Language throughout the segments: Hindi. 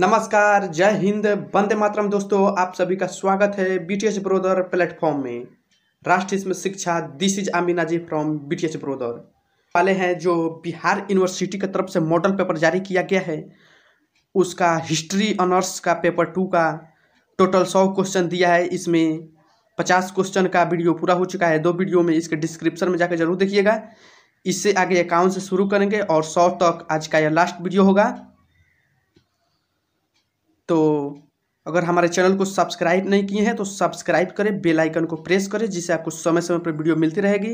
नमस्कार जय हिंद वंदे मातरम दोस्तों आप सभी का स्वागत है बीटीएस ब्रोदर प्लेटफॉर्म में राष्ट्रीय शिक्षा this is Amina ji from BTS brother वाले हैं जो बिहार यूनिवर्सिटी की तरफ से मॉडल पेपर जारी किया गया है उसका हिस्ट्री ऑनर्स का पेपर टू का टोटल सौ क्वेश्चन दिया है इसमें पचास क्वेश्चन का वीडियो पूरा हो चुका है दो वीडियो में इसके डिस्क्रिप्शन में जाकर जरूर देखिएगा इससे आगे अकाउंट से शुरू करेंगे और सौ तक आज का यह लास्ट वीडियो होगा तो अगर हमारे चैनल को सब्सक्राइब नहीं किए हैं तो सब्सक्राइब करें बेल आइकन को प्रेस करें जिससे आपको समय समय पर वीडियो मिलती रहेगी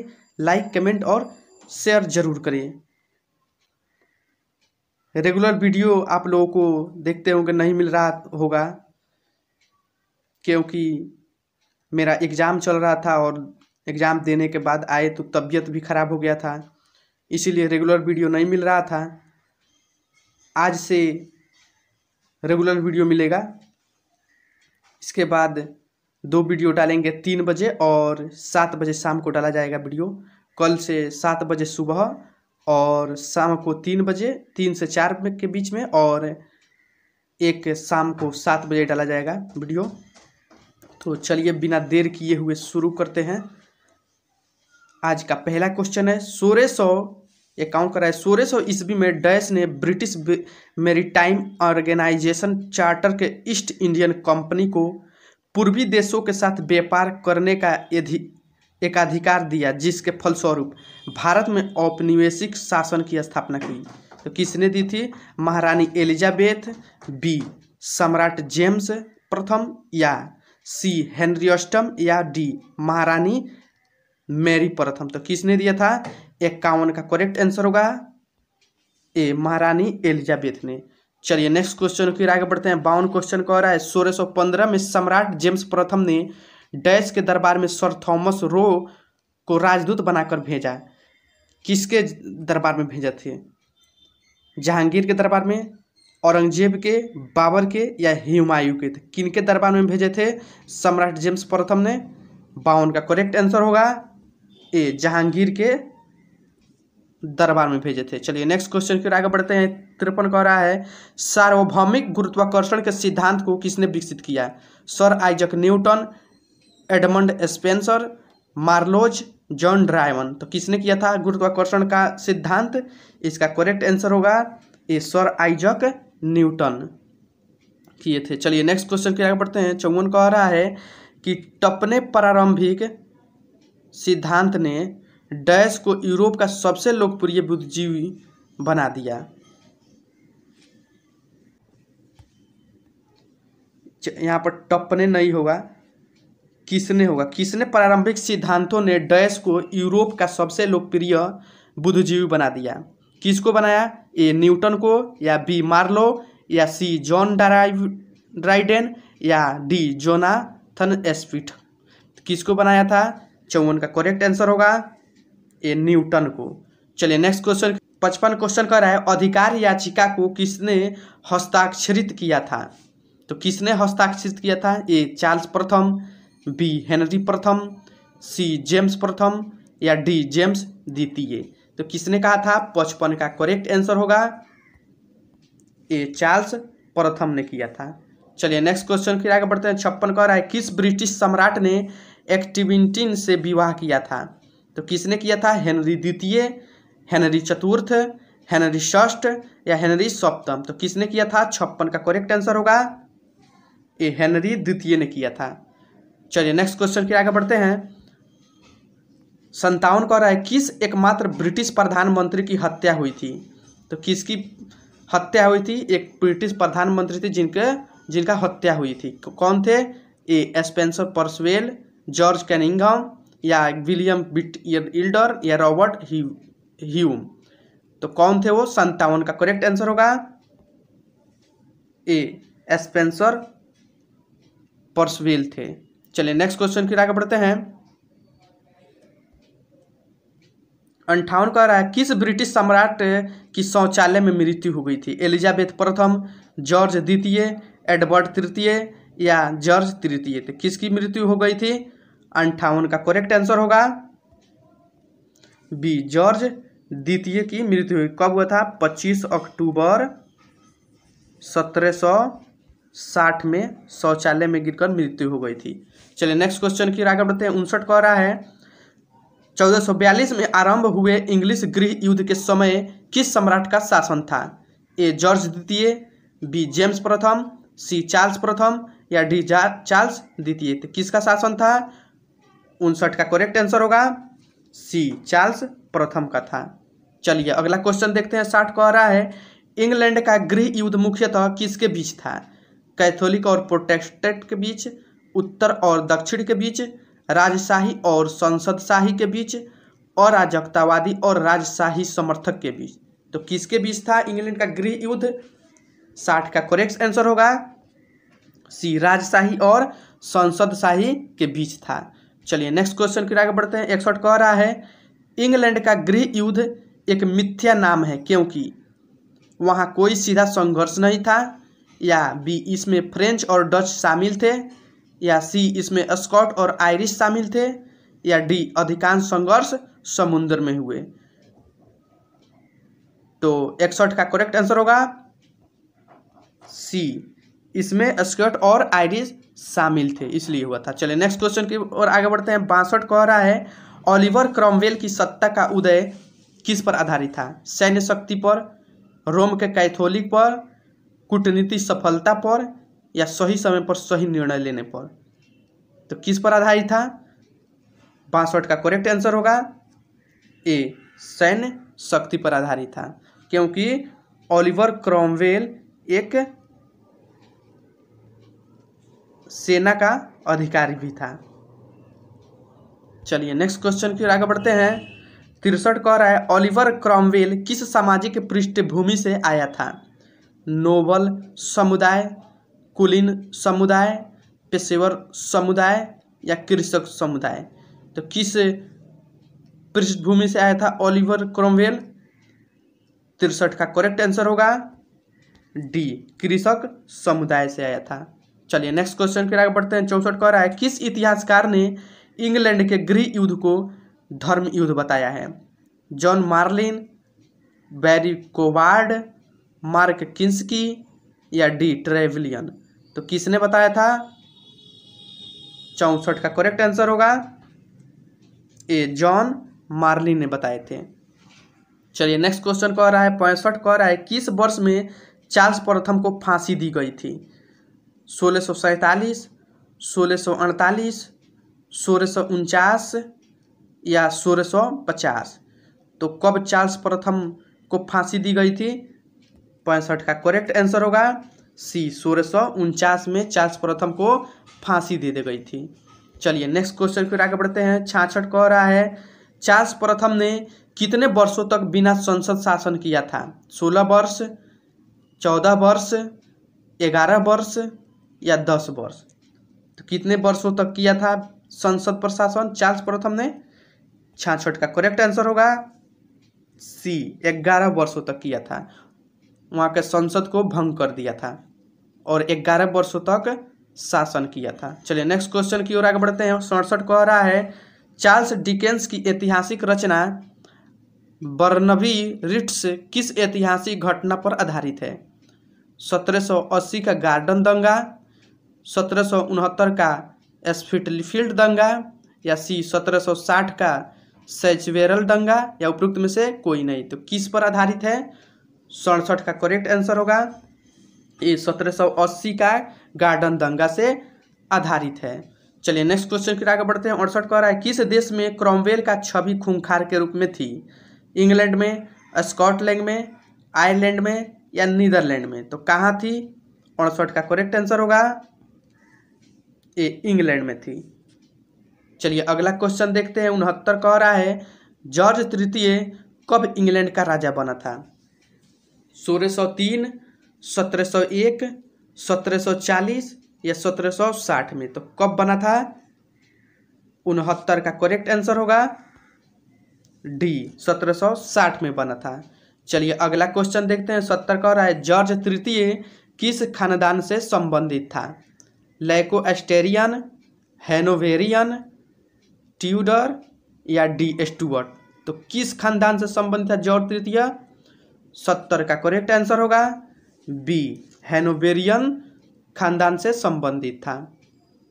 लाइक कमेंट और शेयर जरूर करिए रेगुलर वीडियो आप लोगों को देखते होंगे नहीं मिल रहा होगा क्योंकि मेरा एग्ज़ाम चल रहा था और एग्ज़ाम देने के बाद आए तो तबीयत भी ख़राब हो गया था इसीलिए रेगुलर वीडियो नहीं मिल रहा था आज से रेगुलर वीडियो मिलेगा इसके बाद दो वीडियो डालेंगे तीन बजे और सात बजे शाम को डाला जाएगा वीडियो कल से सात बजे सुबह और शाम को तीन बजे तीन से चार के बीच में और एक शाम को सात बजे डाला जाएगा वीडियो तो चलिए बिना देर किए हुए शुरू करते हैं आज का पहला क्वेश्चन है सोलह सौ ये काउंट कराए सोलह सौ ईस्वी में डैश ने ब्रिटिश मेरीटाइम ऑर्गेनाइजेशन चार्टर के ईस्ट इंडियन कंपनी को पूर्वी देशों के साथ व्यापार करने का एकाधिकार दिया जिसके फलस्वरूप भारत में औपनिवेशिक शासन की स्थापना की तो किसने दी थी महारानी एलिजाबेथ बी सम्राट जेम्स प्रथम या सी हेनरी ऑस्टम या डी महारानी मैरी प्रथम तो किसने दिया था इक्यावन का करेक्ट आंसर होगा ए महारानी एलिजाबेथ ने चलिए नेक्स्ट क्वेश्चन की आगे बढ़ते हैं बावन क्वेश्चन कह रहा है सोलह पंद्रह में सम्राट जेम्स प्रथम ने डैश के दरबार में सर थॉमस रो को राजदूत बनाकर भेजा किसके दरबार में भेजा थे जहांगीर के दरबार में औरंगजेब के बाबर के या हिमायू के थे किन के दरबार में भेजे थे सम्राट जेम्स प्रथम ने बावन का करेक्ट आंसर होगा ए जहांगीर के दरबार में भेजे थे चलिए नेक्स्ट क्वेश्चन की ओर आगे बढ़ते हैं तिरपन कह रहा है सार्वभौमिक गुरुत्वाकर्षण के सिद्धांत को किसने विकसित किया है sir Isaac Newton Edmund Spenser Marlowes John Dryden तो किसने किया था गुरुत्वाकर्षण का सिद्धांत इसका करेक्ट आंसर होगा ये सर आइजक न्यूटन किए थे चलिए नेक्स्ट क्वेश्चन की आगे बढ़ते हैं चौवन कह रहा है कि टपने प्रारंभिक सिद्धांत ने डैश को यूरोप का सबसे लोकप्रिय बुद्धिजीवी बना दिया यहाँ पर टपने नहीं होगा किसने होगा किसने प्रारंभिक सिद्धांतों ने डैश को यूरोप का सबसे लोकप्रिय बुद्धिजीवी बना दिया किसको बनाया ए न्यूटन को या बी मार्लो या सी जॉन डाराइव ड्राइडेन या डी जोनाथन एस्पिट किसको बनाया था चौवन का करेक्ट आंसर होगा ए न्यूटन को चलिए नेक्स्ट क्वेश्चन पचपन क्वेश्चन कह रहा है अधिकार याचिका को किसने हस्ताक्षरित किया था तो किसने हस्ताक्षरित किया था ए चार्ल्स प्रथम बी हेनरी प्रथम सी जेम्स प्रथम या डी जेम्स द्वितीय तो किसने कहा था पचपन का करेक्ट आंसर होगा ए चार्ल्स प्रथम ने किया था चलिए नेक्स्ट क्वेश्चन फिर आगे बढ़ते हैं छप्पन कह रहा है किस ब्रिटिश सम्राट ने एक्टिविंटिन से विवाह किया था तो किसने किया था हेनरी द्वितीय हेनरी चतुर्थ हेनरी षष्ठ या हेनरी सप्तम तो किसने किया था छप्पन का करेक्ट आंसर होगा ये हेनरी द्वितीय ने किया था चलिए नेक्स्ट क्वेश्चन के आगे बढ़ते हैं संतावन कह रहा है किस एकमात्र ब्रिटिश प्रधानमंत्री की हत्या हुई थी तो किसकी हत्या हुई थी एक ब्रिटिश प्रधानमंत्री थे जिनके जिनका हत्या हुई थी कौन थे ए एस्पेंसर पर्सवेल जॉर्ज कैनिंगम या विलियम बिट इल्डर या रॉबर्ट ह्यूम तो कौन थे वो संतावन का करेक्ट आंसर होगा ए स्पेंसर पर्सवेल थे चलिए नेक्स्ट क्वेश्चन की आगे बढ़ते हैं अंठावन कह रहा है किस ब्रिटिश सम्राट की शौचालय में मृत्यु हो गई थी एलिजाबेथ प्रथम जॉर्ज द्वितीय एडवर्ड तृतीय या जॉर्ज तृतीय थे किसकी मृत्यु हो गई थी अंठावन का करेक्ट आंसर होगा बी जॉर्ज द्वितीय की मृत्यु कब हुआ था 25 अक्टूबर 1760 में शौचालय में गिरकर मृत्यु हो गई थी चलिए नेक्स्ट क्वेश्चन की आगे बढ़ते हैं उनसठ कह रहा है 1442 में आरंभ हुए इंग्लिश गृह युद्ध के समय किस सम्राट का शासन था ए जॉर्ज द्वितीय बी जेम्स प्रथम सी चार्ल्स प्रथम या डी चार्ल्स द्वितीय तो किसका शासन था उनसठ का करेक्ट आंसर होगा सी चार्ल्स प्रथम का था चलिए अगला क्वेश्चन देखते हैं साठ कह रहा है इंग्लैंड का गृह युद्ध मुख्यतः किसके बीच था कैथोलिक और प्रोटेस्टेंट के बीच उत्तर और दक्षिण के बीच राजशाही और संसदशाही के बीच अराजकतावादी और राजशाही समर्थक के बीच तो किसके बीच था इंग्लैंड का गृह युद्ध साठ का करेक्ट आंसर होगा सी राजशाही और संसदशाही के बीच था चलिए नेक्स्ट क्वेश्चन की आगे बढ़ते हैं एक शॉर्ट कह रहा है इंग्लैंड का गृह युद्ध एक मिथ्या नाम है क्योंकि वहाँ कोई सीधा संघर्ष नहीं था या बी इसमें फ्रेंच और डच शामिल थे या सी इसमें स्कॉट और आयरिश शामिल थे या डी अधिकांश संघर्ष समुद्र में हुए तो एकसठ का करेक्ट आंसर होगा सी इसमें स्कॉट और आयरिश शामिल थे इसलिए हुआ था चलिए नेक्स्ट क्वेश्चन की ओर आगे बढ़ते हैं बासठ कह रहा है ऑलिवर क्रॉमवेल की सत्ता का उदय किस पर आधारित था सैन्य शक्ति पर रोम के कैथोलिक पर कूटनीति सफलता पर या सही समय पर सही निर्णय लेने पर तो किस पर आधारित था बासठ का करेक्ट आंसर होगा ए सैन्य शक्ति पर आधारित था क्योंकि ऑलिवर क्रॉमवेल एक सेना का अधिकारी भी था चलिए नेक्स्ट क्वेश्चन की ओर आगे बढ़ते हैं तिरसठ कह रहा है ऑलिवर क्रॉमवेल किस सामाजिक पृष्ठभूमि से आया था नोबल समुदाय कुलीन समुदाय पेशेवर समुदाय या कृषक समुदाय तो किस पृष्ठभूमि से आया था ऑलिवर क्रॉमवेल तिरसठ का करेक्ट आंसर होगा डी कृषक समुदाय से आया था चलिए नेक्स्ट क्वेश्चन फिर आगे बढ़ते हैं चौंसठ कह रहा है किस इतिहासकार ने इंग्लैंड के गृह युद्ध को धर्म युद्ध बताया है John Marlin Barry Coward Mark Kinsky या डी ट्रेविलियन तो किसने बताया था चौंसठ का करेक्ट आंसर होगा ए जॉन मार्लिन ने बताए थे चलिए नेक्स्ट क्वेश्चन कह रहा है पैंसठ कह रहा है किस वर्ष में चार्ल्स प्रथम को फांसी दी गई थी सोलह सौ सैंतालीस सोलह सौ अड़तालीस सोलह सौ उनचास या सोलह सौ पचास तो कब चार्ल्स प्रथम को फांसी दी गई थी पैंसठ का करेक्ट आंसर होगा सी सोलह सौ उनचास में चार्ल्स प्रथम को फांसी दे दी गई थी चलिए नेक्स्ट क्वेश्चन फिर आगे बढ़ते हैं छाछठ कह रहा है चार्ल्स प्रथम ने कितने वर्षों तक बिना संसद शासन किया था सोलह वर्ष चौदह वर्ष ग्यारह वर्ष या दस वर्ष तो कितने वर्षों तक किया था संसद प्रशासन चार्ल्स प्रथम ने छाछठ का करेक्ट आंसर होगा सी ग्यारह वर्षों तक किया था वहाँ के संसद को भंग कर दिया था और ग्यारह वर्षों तक शासन किया था चलिए नेक्स्ट क्वेश्चन की ओर आगे बढ़ते हैं सड़सठ कह रहा है चार्ल्स डिकेंस की ऐतिहासिक रचना बर्नबी रिट्स किस ऐतिहासिक घटना पर आधारित है 1780 का गार्डन दंगा सत्रह का स्फिटफील्ड दंगा या सी 1760 का सेचवेरल दंगा या उपयुक्त में से कोई नहीं तो किस पर आधारित है सड़सठ का करेक्ट आंसर होगा ये 1780 का गार्डन दंगा से आधारित है चलिए नेक्स्ट क्वेश्चन फिर आगे बढ़ते हैं अड़सठ कह रहा है किस देश में क्रॉमवेल का छवि खूंखार के रूप में थी इंग्लैंड में स्कॉटलैंड में आयरलैंड में या नीदरलैंड में तो कहाँ थी अड़सठ का करेक्ट आंसर होगा ये इंग्लैंड में थी चलिए अगला क्वेश्चन देखते हैं उनहत्तर कह रहा है जॉर्ज तृतीय कब इंग्लैंड का राजा बना था सोलह सौ तीन सत्रह सौ एक सत्रह सौ चालीस या सत्रह सौ साठ में तो कब बना था उनहत्तर का करेक्ट आंसर होगा डी सत्रह सौ साठ में बना था चलिए अगला क्वेश्चन देखते हैं सत्तर कह रहा है जॉर्ज तृतीय किस खानदान से संबंधित था लैकोएस्टेरियन हैनोवेरियन ट्यूडर या डी स्टूअर्ट तो किस खानदान से संबंधित है जॉर्ज तृतीय सत्तर का करेक्ट आंसर होगा बी हैनोवेरियन खानदान से संबंधित था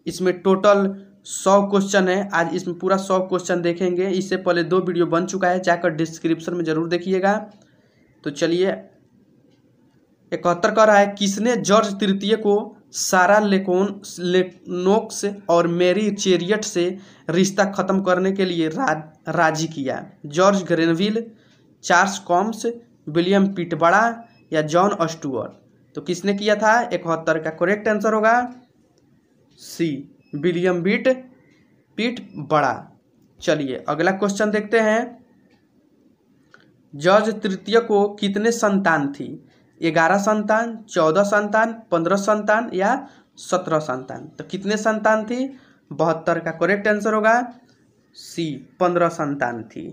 इसमें टोटल सौ क्वेश्चन है आज इसमें पूरा सौ क्वेश्चन देखेंगे इससे पहले दो वीडियो बन चुका है जाकर डिस्क्रिप्शन में ज़रूर देखिएगा तो चलिए इकहत्तर कह रहा है किसने जॉर्ज तृतीय को सारा लेकोन लेनोक्स और मेरी चेरियट से रिश्ता खत्म करने के लिए रा, राजी किया जॉर्ज ग्रेनविल चार्ल्स कॉम्स विलियम पिटबड़ा या जॉन अस्टुअर्ट तो किसने किया था इकहत्तर का करेक्ट आंसर होगा सी विलियम बीट पीट बड़ा चलिए अगला क्वेश्चन देखते हैं जॉर्ज तृतीय को कितने संतान थी ग्यारह संतान चौदह संतान पंद्रह संतान या सत्रह संतान तो कितने संतान थी बहत्तर का करेक्ट आंसर होगा सी पंद्रह संतान थी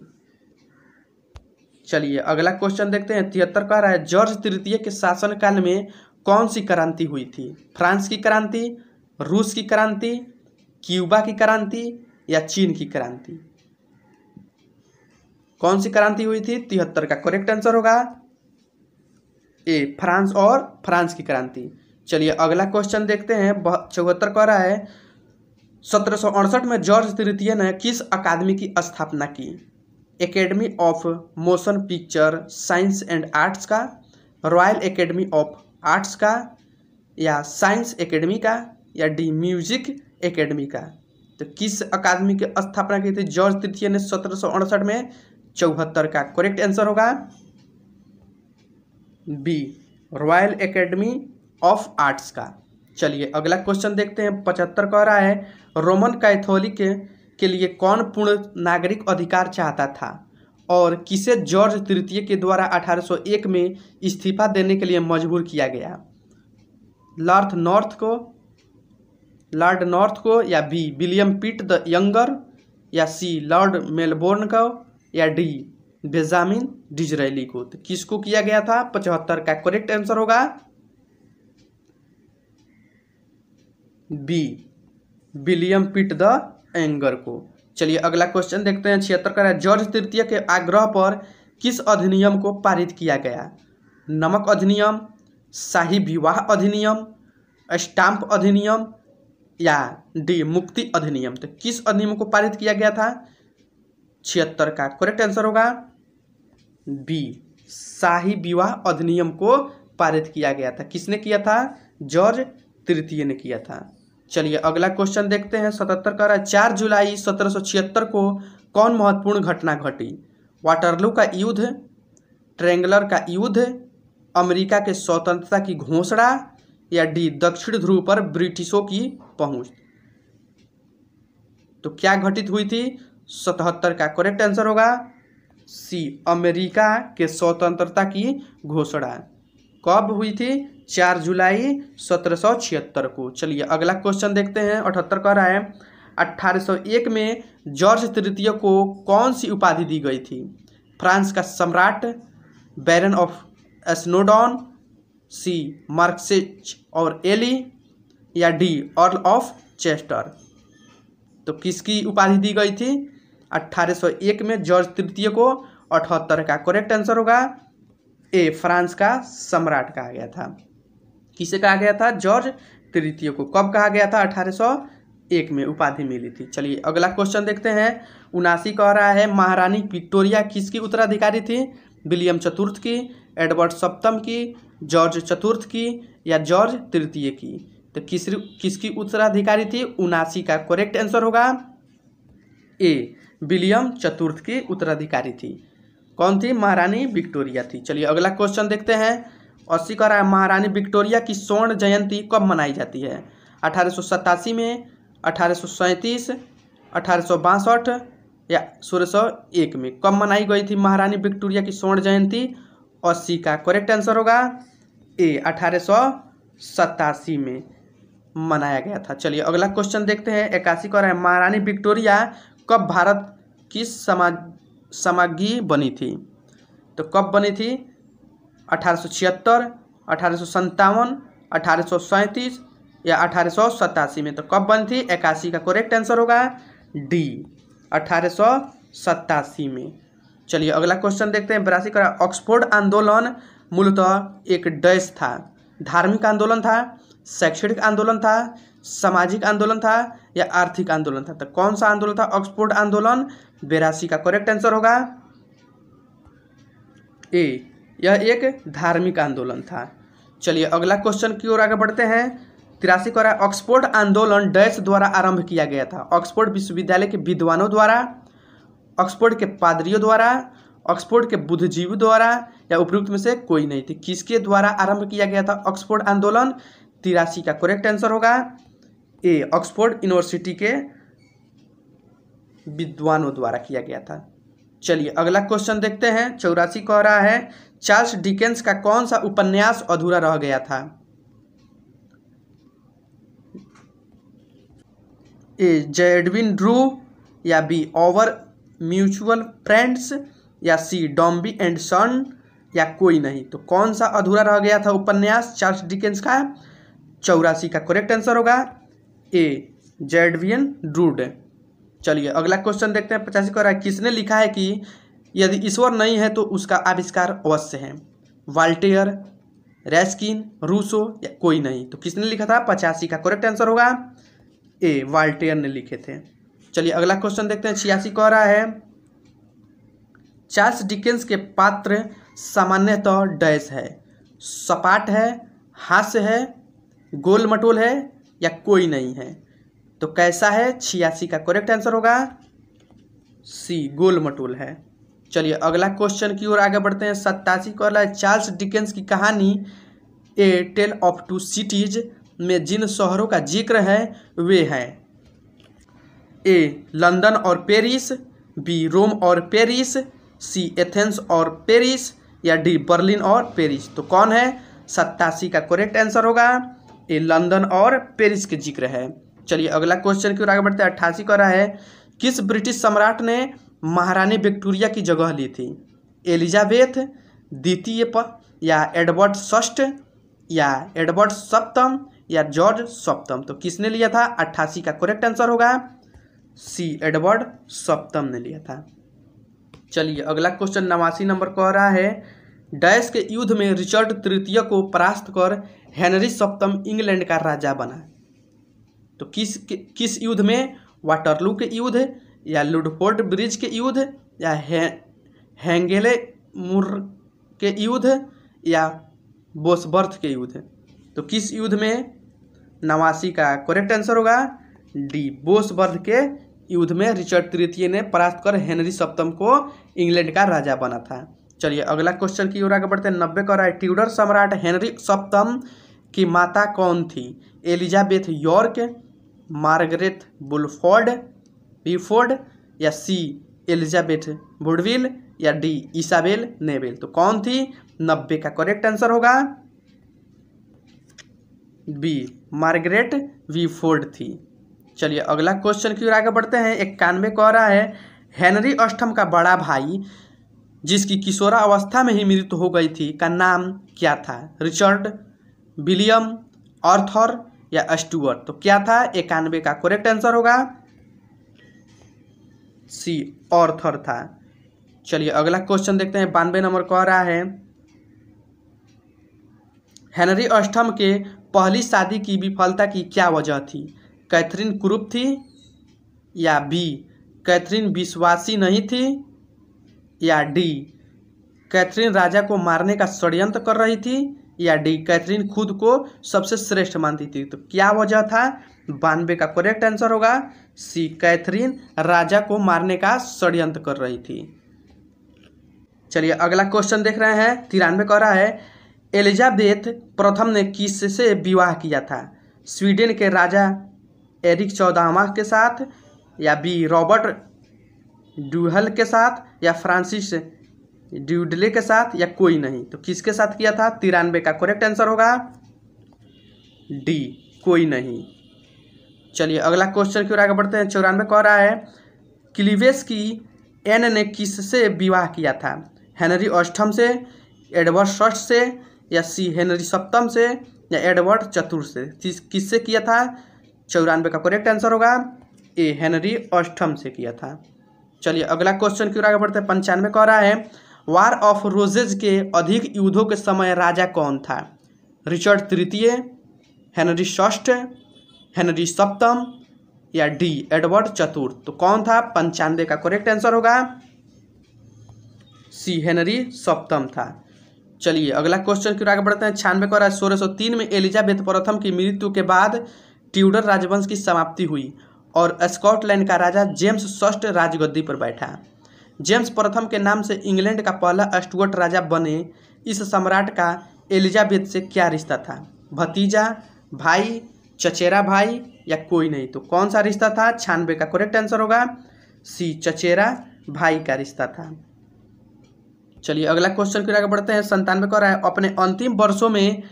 चलिए अगला क्वेश्चन देखते हैं तिहत्तर कह रहा है जॉर्ज तृतीय के शासनकाल में कौन सी क्रांति हुई थी फ्रांस की क्रांति रूस की क्रांति क्यूबा की क्रांति या चीन की क्रांति कौन सी क्रांति हुई थी तिहत्तर का करेक्ट आंसर होगा ए फ्रांस और फ्रांस की क्रांति चलिए अगला क्वेश्चन देखते हैं चौहत्तर कह रहा है सत्रह में जॉर्ज तृतीय ने किस अकादमी की स्थापना की academy of motion picture science and arts का रॉयल एकेडमी ऑफ आर्ट्स का या साइंस एकेडमी का या डी म्यूजिक एकेडमी का तो किस अकादमी की स्थापना की थी जॉर्ज तृतीय ने सत्रह में चौहत्तर का करेक्ट आंसर होगा B royal academy of arts का चलिए अगला क्वेश्चन देखते हैं पचहत्तर कह रहा है रोमन कैथोलिक के लिए कौन पूर्ण नागरिक अधिकार चाहता था और किसे जॉर्ज तृतीय के द्वारा 1801 में इस्तीफा देने के लिए मजबूर किया गया लॉर्थ नॉर्थ को लॉर्ड नॉर्थ को या B William Pitt the younger या सी लॉर्ड मेलबोर्न को या डी बेजामिन डिजरेली को तो किसको किया गया था पचहत्तर का करेक्ट आंसर होगा B William Pitt the younger को चलिए अगला क्वेश्चन देखते हैं छिहत्तर का जॉर्ज तृतीय के आग्रह पर किस अधिनियम को पारित किया गया नमक अधिनियम शाही विवाह अधिनियम स्टाम्प अधिनियम या डी मुक्ति अधिनियम तो किस अधिनियम को पारित किया गया था छिहत्तर का करेक्ट आंसर होगा बी शाही विवाह अधिनियम को पारित किया गया था किसने किया था जॉर्ज तृतीय ने किया था चलिए अगला क्वेश्चन देखते हैं सतहत्तर का चार जुलाई सत्रह को कौन महत्वपूर्ण घटना घटी वाटरलू का युद्ध ट्रेंगलर का युद्ध अमेरिका के स्वतंत्रता की घोषणा या डी दक्षिण ध्रुव पर ब्रिटिशों की पहुंच तो क्या घटित हुई थी सतहत्तर का करेक्ट आंसर होगा सी अमेरिका के स्वतंत्रता की घोषणा कब हुई थी चार जुलाई सत्रह सौ छिहत्तर को चलिए अगला क्वेश्चन देखते हैं अठहत्तर कह रहा है अट्ठारह सौ एक में जॉर्ज तृतीय को कौन सी उपाधि दी गई थी फ्रांस का सम्राट बैरन ऑफ स्नोडॉन सी मार्क्सिच और एली या डी अर्ल ऑफ चेस्टर तो किसकी उपाधि दी गई थी 1801 में जॉर्ज तृतीय को अठहत्तर का करेक्ट आंसर होगा ए फ्रांस का सम्राट कहा गया था किसे कहा गया था जॉर्ज तृतीय को कब कहा गया था 1801 में उपाधि मिली थी चलिए अगला क्वेश्चन देखते हैं उनासी कह रहा है महारानी विक्टोरिया किसकी उत्तराधिकारी थी विलियम चतुर्थ की एडवर्ड सप्तम की जॉर्ज चतुर्थ की या जॉर्ज तृतीय की तो किस किसकी उत्तराधिकारी थी उनासी का करेक्ट आंसर होगा ए विलियम चतुर्थ की उत्तराधिकारी थी कौन थी महारानी विक्टोरिया थी चलिए अगला क्वेश्चन देखते हैं अस्सी का महारानी विक्टोरिया की स्वर्ण जयंती कब मनाई जाती है अठारह में अठारह अठारह या सोलह एक में कब मनाई गई थी महारानी विक्टोरिया की स्वर्ण जयंती अस्सी का करेक्ट आंसर होगा ए अठारह में मनाया गया था चलिए अगला क्वेश्चन देखते हैं इक्यासी का रहा है महारानी विक्टोरिया कब भारत किस सामग्री बनी थी तो कब बनी थी अठारह सौ छिहत्तर अठारह सौ अठारह सौ सैंतीस या अठारह सौ सतासी में तो कब बनी थी इक्यासी का करेक्ट आंसर होगा डी अठारह सौ सतासी में चलिए अगला क्वेश्चन देखते हैं बरासी करा ऑक्सफोर्ड आंदोलन मूलतः एक डैश था धार्मिक आंदोलन था शैक्षणिक आंदोलन था सामाजिक आंदोलन था या आर्थिक आंदोलन था तो कौन सा आंदोलन था ऑक्सफोर्ड आंदोलन बेरासी का करेक्ट आंसर होगा ए यह एक धार्मिक आंदोलन था चलिए अगला क्वेश्चन की ओर आगे बढ़ते हैं तिरासी को ऑक्सफोर्ड आंदोलन डैश द्वारा आरंभ किया गया था ऑक्सफोर्ड विश्वविद्यालय के विद्वानों द्वारा ऑक्सफोर्ड के पादरियों द्वारा ऑक्सफोर्ड के बुद्धिजीवी द्वारा या उपयुक्त में से कोई नहीं थी किसके द्वारा आरंभ किया गया था ऑक्सफोर्ड आंदोलन तिरासी का करेक्ट आंसर होगा ए ऑक्सफोर्ड यूनिवर्सिटी के विद्वानों द्वारा किया गया था चलिए अगला क्वेश्चन देखते हैं चौरासी कह रहा है चार्ल्स डिकेंस का कौन सा उपन्यास अधूरा रह गया था ए जेडविन ड्रू या बी ओवर म्यूचुअल फ्रेंड्स या सी डॉम्बी एंड सन या कोई नहीं तो कौन सा अधूरा रह गया था उपन्यास चार्ल्स डिकेंस का चौरासी का करेक्ट आंसर होगा ए जेडवियन ड्रूड चलिए अगला क्वेश्चन देखते हैं पचासी है किसने लिखा है कि यदि ईश्वर नहीं है तो उसका आविष्कार अवश्य है वाल्टेयर रेस्किन रूसो या कोई नहीं तो किसने लिखा था पचासी का करेक्ट आंसर होगा ए वाल्टेयर ने लिखे थे चलिए अगला क्वेश्चन देखते हैं छियासी कह रहा है चार्ल्स डिकेंस के पात्र सामान्यतः डैश है सपाट है हास्य है गोल मटोल है या कोई नहीं है तो कैसा है छियासी का करेक्ट आंसर होगा सी गोल मटोल है चलिए अगला क्वेश्चन की ओर आगे बढ़ते हैं सत्तासी को अगला चार्ल्स डिकेंस की कहानी a tale of two cities में जिन शहरों का जिक्र है वे हैं ए लंदन और पेरिस बी रोम और पेरिस सी एथेंस और पेरिस या डी बर्लिन और पेरिस तो कौन है सत्तासी का करेक्ट आंसर होगा लंदन और पेरिस के जिक्र है चलिए अगला क्वेश्चन की ओर आगे बढ़ते हैं अट्ठासी कह रहा है किस ब्रिटिश सम्राट ने महारानी विक्टोरिया की जगह ली थी एलिजाबेथ द्वितीय या एडवर्ड षष्ठ या एडवर्ड सप्तम या जॉर्ज सप्तम तो किसने लिया था अट्ठासी का करेक्ट आंसर होगा सी एडवर्ड सप्तम ने लिया था चलिए अगला क्वेश्चन नवासी नंबर कह रहा है डैश के युद्ध में रिचर्ड तृतीय को परास्त कर हेनरी सप्तम इंग्लैंड का राजा बना तो किस किस युद्ध में वाटरलू के युद्ध या लुडफोर्ड ब्रिज के युद्ध या है, हैंगेले मुर के युद्ध या बोसबर्थ के युद्ध तो किस युद्ध में नवासी का करेक्ट आंसर होगा डी बोसबर्थ के युद्ध में रिचर्ड तृतीय ने परास्त कर हेनरी सप्तम को इंग्लैंड का राजा बना था चलिए अगला क्वेश्चन की ओर आगे बढ़ते हैं नब्बे का राय रहा है ट्यूडर सम्राट हेनरी सप्तम कि माता कौन थी Elizabeth York Margaret Bulford Beaufort या सी एलिजाबेथ बुडविल या डी ईसाबेल नेवेल तो कौन थी नब्बे का करेक्ट आंसर होगा बी मार्गरेट वीफोर्ड थी चलिए अगला क्वेश्चन की ओर आगे बढ़ते हैं इक्यानवे कह रहा है हेनरी अष्टम का बड़ा भाई जिसकी किशोरा अवस्था में ही मृत्यु हो गई थी का नाम क्या था रिचर्ड विलियम आर्थर या स्टुअर्ट तो क्या था इक्यानवे का करेक्ट आंसर होगा सी ऑर्थर था चलिए अगला क्वेश्चन देखते हैं बानवे नंबर कह रहा है हेनरी अष्टम के पहली शादी की विफलता की क्या वजह थी कैथरीन क्रूप थी या बी कैथरीन विश्वासी नहीं थी या डी कैथरीन राजा को मारने का षड्यंत्र कर रही थी या डी कैथरीन खुद को सबसे श्रेष्ठ मानती थी तो क्या वजह था बानवे का करेक्ट आंसर होगा सी कैथरीन राजा को मारने का षड्यंत्र कर रही थी चलिए अगला क्वेश्चन देख रहे हैं तिरानवे कह रहा है एलिजाबेथ प्रथम ने किससे विवाह किया था स्वीडन के राजा एरिक चौदाह के साथ या बी रॉबर्ट डूहल के साथ या फ्रांसिस ड्यूडले के साथ या कोई नहीं तो किसके साथ किया था तिरानवे का करेक्ट आंसर होगा डी कोई नहीं चलिए अगला क्वेश्चन की ओर आगे बढ़ते हैं चौरानवे कह रहा है क्लिवेस की एन ने किससे विवाह किया था हेनरी अष्टम से एडवर्ड षष्ठ से या सी हेनरी सप्तम से या एडवर्ड चतुर्थ से किससे किया था चौरानवे का करेक्ट आंसर होगा ए हेनरी अष्टम से किया था चलिए अगला क्वेश्चन की ओर आगे बढ़ते हैं पंचानवे कह रहा है वार ऑफ रोजेज के अधिक युद्धों के समय राजा कौन था रिचर्ड तृतीय हेनरी षष्ठ हेनरी सप्तम या डी एडवर्ड चतुर्थ तो कौन था पंचानवे का करेक्ट आंसर होगा सी हेनरी सप्तम था चलिए अगला क्वेश्चन क्यों आगे बढ़ते हैं छियानवे का सोलह सौ तीन में एलिजाबेथ प्रथम की मृत्यु के बाद ट्यूडर राजवंश की समाप्ति हुई और स्कॉटलैंड का राजा जेम्स षष्ठ राजगद्दी पर बैठा जेम्स प्रथम के नाम से इंग्लैंड का पहला स्टुअर्ट राजा बने इस सम्राट का एलिजाबेथ से क्या रिश्ता था भतीजा भाई चचेरा भाई या कोई नहीं तो कौन सा रिश्ता था छानबे का करेक्ट आंसर होगा सी चचेरा भाई का रिश्ता था चलिए अगला क्वेश्चन की आगे बढ़ते हैं संतानवे कह रहा है अपने अंतिम वर्षों में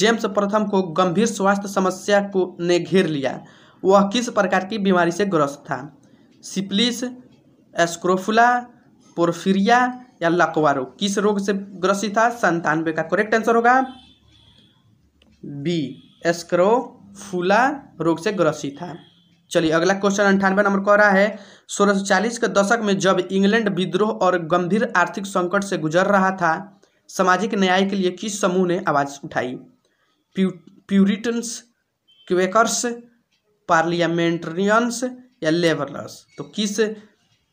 जेम्स प्रथम को गंभीर स्वास्थ्य समस्या को ने घेर लिया वह किस प्रकार की बीमारी से ग्रस्त था सिप्लिस एस्क्रोफुला पोर्फिरिया या लकवा रोग किस रोग से ग्रसित था संतानवे का करेक्ट आंसर होगा बी एस्क्रो फूला रोग से ग्रसित था चलिए अगला क्वेश्चन अंठानवे नंबर कह रहा है सोलह सौ चालीस के दशक में जब इंग्लैंड विद्रोह और गंभीर आर्थिक संकट से गुजर रहा था सामाजिक न्याय के लिए किस समूह ने आवाज़ उठाई प्यूरिटन्स क्वेकर्स पार्लियामेंटरियंस या लेबरस तो किस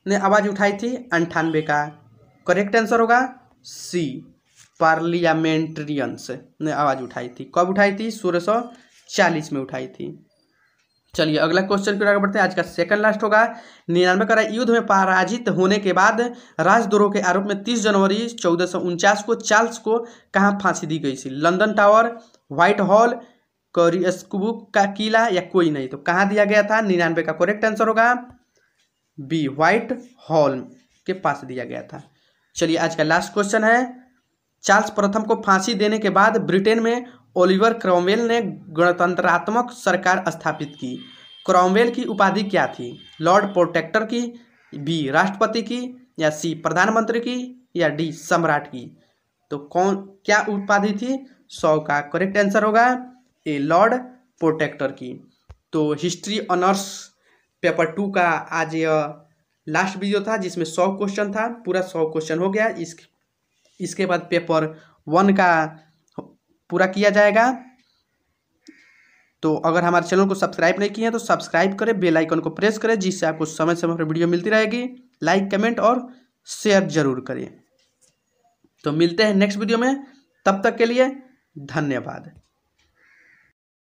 ने आवाज़ उठाई थी अंठानवे का करेक्ट आंसर होगा सी पार्लियामेंट्रियंस ने आवाज़ उठाई थी कब उठाई थी सोलह सौ चालीस में उठाई थी चलिए अगला क्वेश्चन की ओर आगे बढ़ते हैं आज का सेकंड लास्ट होगा निन्यानवे का युद्ध में पराजित होने के बाद राजद्रोह के आरोप में 30 जनवरी चौदह को चार्ल्स को कहाँ फांसी दी गई थी London tower Whitehall Carisbrooke का किला या कोई नहीं तो कहाँ दिया गया था निन्यानवे का करेक्ट आंसर होगा बी व्हाइट हॉल के पास दिया गया था चलिए आज का लास्ट क्वेश्चन है चार्ल्स प्रथम को फांसी देने के बाद ब्रिटेन में ओलिवर क्रॉमवेल ने गणतंत्रात्मक सरकार स्थापित की क्रॉमवेल की उपाधि क्या थी लॉर्ड प्रोटेक्टर की बी राष्ट्रपति की या सी प्रधानमंत्री की या डी सम्राट की तो कौन क्या उपाधि थी सौ का करेक्ट आंसर होगा ए लॉर्ड प्रोटेक्टर की तो हिस्ट्री ऑनर्स पेपर टू का आज यह लास्ट वीडियो था जिसमें सौ क्वेश्चन था पूरा सौ क्वेश्चन हो गया इस इसके बाद पेपर वन का पूरा किया जाएगा तो अगर हमारे चैनल को सब्सक्राइब नहीं किए हैं तो सब्सक्राइब करें बेल आइकन को प्रेस करें जिससे आपको समय समय पर वीडियो मिलती रहेगी लाइक कमेंट और शेयर जरूर करें तो मिलते हैं नेक्स्ट वीडियो में तब तक के लिए धन्यवाद